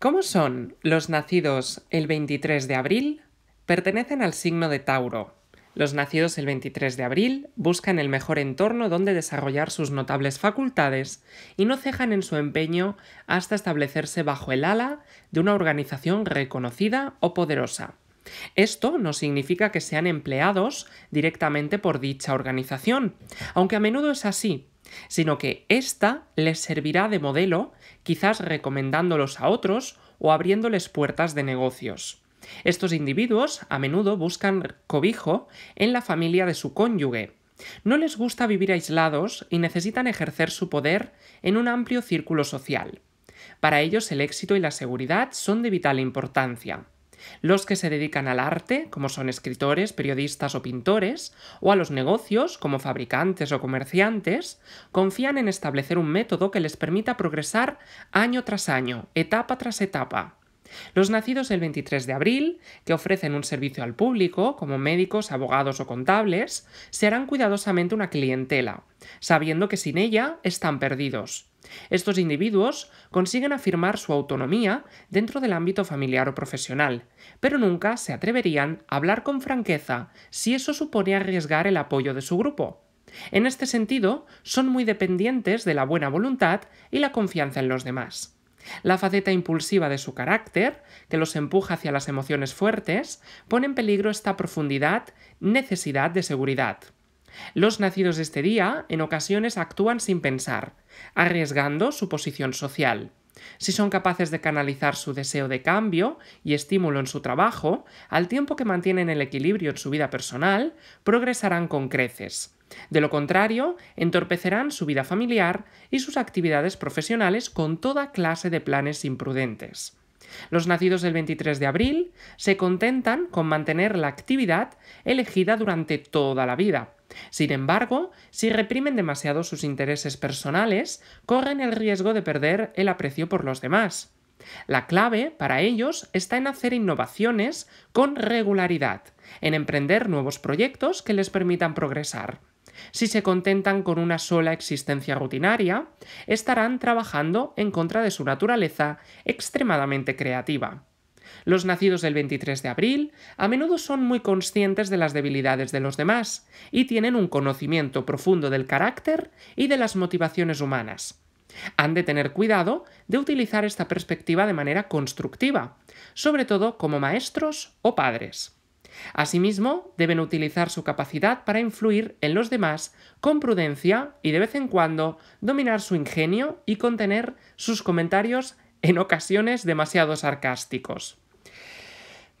¿Cómo son los nacidos el 23 de abril? Pertenecen al signo de Tauro. Los nacidos el 23 de abril buscan el mejor entorno donde desarrollar sus notables facultades y no cejan en su empeño hasta establecerse bajo el ala de una organización reconocida o poderosa. Esto no significa que sean empleados directamente por dicha organización, aunque a menudo es así, sino que ésta les servirá de modelo, quizás recomendándolos a otros o abriéndoles puertas de negocios. Estos individuos a menudo buscan cobijo en la familia de su cónyuge. No les gusta vivir aislados y necesitan ejercer su poder en un amplio círculo social. Para ellos el éxito y la seguridad son de vital importancia los que se dedican al arte, como son escritores, periodistas o pintores, o a los negocios, como fabricantes o comerciantes, confían en establecer un método que les permita progresar año tras año, etapa tras etapa. Los nacidos el 23 de abril, que ofrecen un servicio al público, como médicos, abogados o contables, se harán cuidadosamente una clientela, sabiendo que sin ella están perdidos, estos individuos consiguen afirmar su autonomía dentro del ámbito familiar o profesional, pero nunca se atreverían a hablar con franqueza si eso supone arriesgar el apoyo de su grupo. En este sentido, son muy dependientes de la buena voluntad y la confianza en los demás. La faceta impulsiva de su carácter, que los empuja hacia las emociones fuertes, pone en peligro esta profundidad, necesidad de seguridad. Los nacidos de este día en ocasiones actúan sin pensar, arriesgando su posición social. Si son capaces de canalizar su deseo de cambio y estímulo en su trabajo, al tiempo que mantienen el equilibrio en su vida personal, progresarán con creces. De lo contrario, entorpecerán su vida familiar y sus actividades profesionales con toda clase de planes imprudentes. Los nacidos del 23 de abril se contentan con mantener la actividad elegida durante toda la vida, sin embargo, si reprimen demasiado sus intereses personales, corren el riesgo de perder el aprecio por los demás. La clave para ellos está en hacer innovaciones con regularidad, en emprender nuevos proyectos que les permitan progresar. Si se contentan con una sola existencia rutinaria, estarán trabajando en contra de su naturaleza extremadamente creativa. Los nacidos del 23 de abril a menudo son muy conscientes de las debilidades de los demás y tienen un conocimiento profundo del carácter y de las motivaciones humanas. Han de tener cuidado de utilizar esta perspectiva de manera constructiva, sobre todo como maestros o padres. Asimismo, deben utilizar su capacidad para influir en los demás con prudencia y de vez en cuando dominar su ingenio y contener sus comentarios en ocasiones demasiado sarcásticos.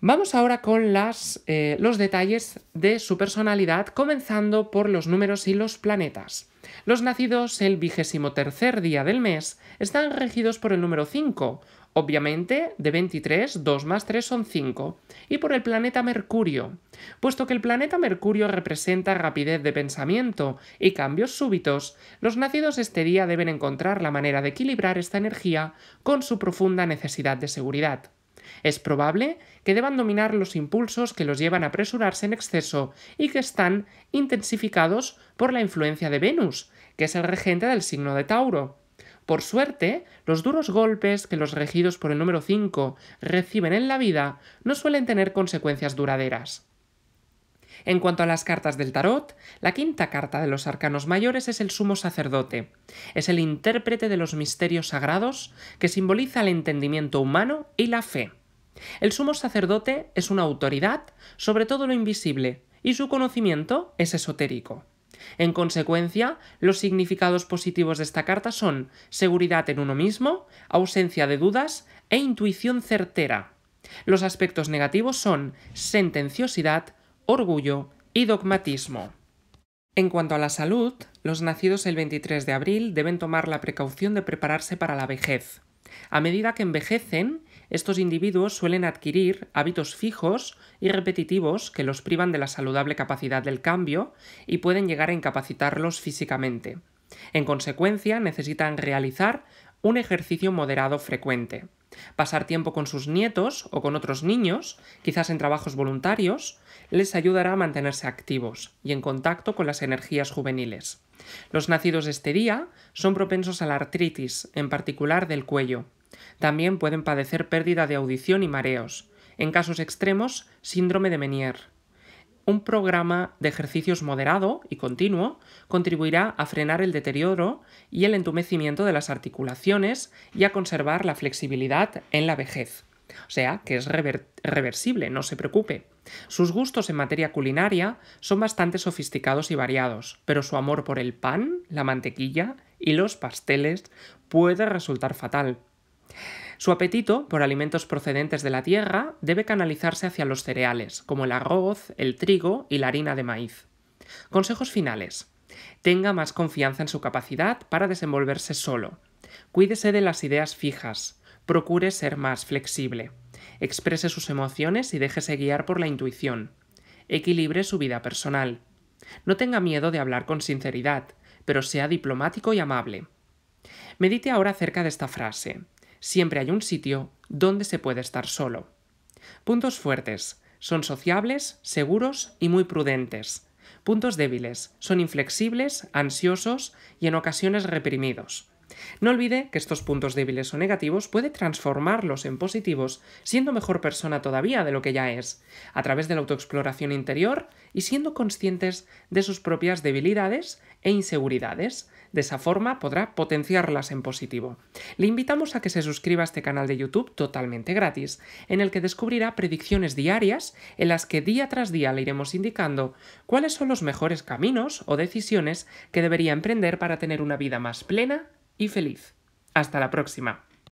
Vamos ahora con eh, los detalles de su personalidad, comenzando por los números y los planetas. Los nacidos el vigésimo tercer día del mes están regidos por el número 5, obviamente de 23, 2 más 3 son 5, y por el planeta Mercurio, puesto que el planeta Mercurio representa rapidez de pensamiento y cambios súbitos, los nacidos este día deben encontrar la manera de equilibrar esta energía con su profunda necesidad de seguridad. Es probable que deban dominar los impulsos que los llevan a apresurarse en exceso y que están intensificados por la influencia de Venus, que es el regente del signo de Tauro. Por suerte, los duros golpes que los regidos por el número 5 reciben en la vida no suelen tener consecuencias duraderas. En cuanto a las cartas del tarot, la quinta carta de los arcanos mayores es el sumo sacerdote. Es el intérprete de los misterios sagrados que simboliza el entendimiento humano y la fe. El sumo sacerdote es una autoridad sobre todo lo invisible y su conocimiento es esotérico. En consecuencia, los significados positivos de esta carta son seguridad en uno mismo, ausencia de dudas e intuición certera. Los aspectos negativos son sentenciosidad, orgullo y dogmatismo. En cuanto a la salud, los nacidos el 23 de abril deben tomar la precaución de prepararse para la vejez. A medida que envejecen, estos individuos suelen adquirir hábitos fijos y repetitivos que los privan de la saludable capacidad del cambio y pueden llegar a incapacitarlos físicamente. En consecuencia, necesitan realizar un ejercicio moderado frecuente, pasar tiempo con sus nietos o con otros niños, quizás en trabajos voluntarios, les ayudará a mantenerse activos y en contacto con las energías juveniles. Los nacidos este día son propensos a la artritis, en particular del cuello, también pueden padecer pérdida de audición y mareos. En casos extremos, síndrome de Menier. Un programa de ejercicios moderado y continuo contribuirá a frenar el deterioro y el entumecimiento de las articulaciones y a conservar la flexibilidad en la vejez. O sea, que es reversible, no se preocupe. Sus gustos en materia culinaria son bastante sofisticados y variados, pero su amor por el pan, la mantequilla y los pasteles puede resultar fatal. Su apetito por alimentos procedentes de la tierra debe canalizarse hacia los cereales, como el arroz, el trigo y la harina de maíz. Consejos finales. Tenga más confianza en su capacidad para desenvolverse solo. Cuídese de las ideas fijas. Procure ser más flexible. Exprese sus emociones y déjese guiar por la intuición. Equilibre su vida personal. No tenga miedo de hablar con sinceridad, pero sea diplomático y amable. Medite ahora acerca de esta frase. Siempre hay un sitio donde se puede estar solo. Puntos fuertes. Son sociables, seguros y muy prudentes. Puntos débiles. Son inflexibles, ansiosos y en ocasiones reprimidos. No olvide que estos puntos débiles o negativos puede transformarlos en positivos, siendo mejor persona todavía de lo que ya es, a través de la autoexploración interior y siendo conscientes de sus propias debilidades e inseguridades. De esa forma podrá potenciarlas en positivo. Le invitamos a que se suscriba a este canal de YouTube totalmente gratis, en el que descubrirá predicciones diarias en las que día tras día le iremos indicando cuáles son los mejores caminos o decisiones que debería emprender para tener una vida más plena y feliz. Hasta la próxima.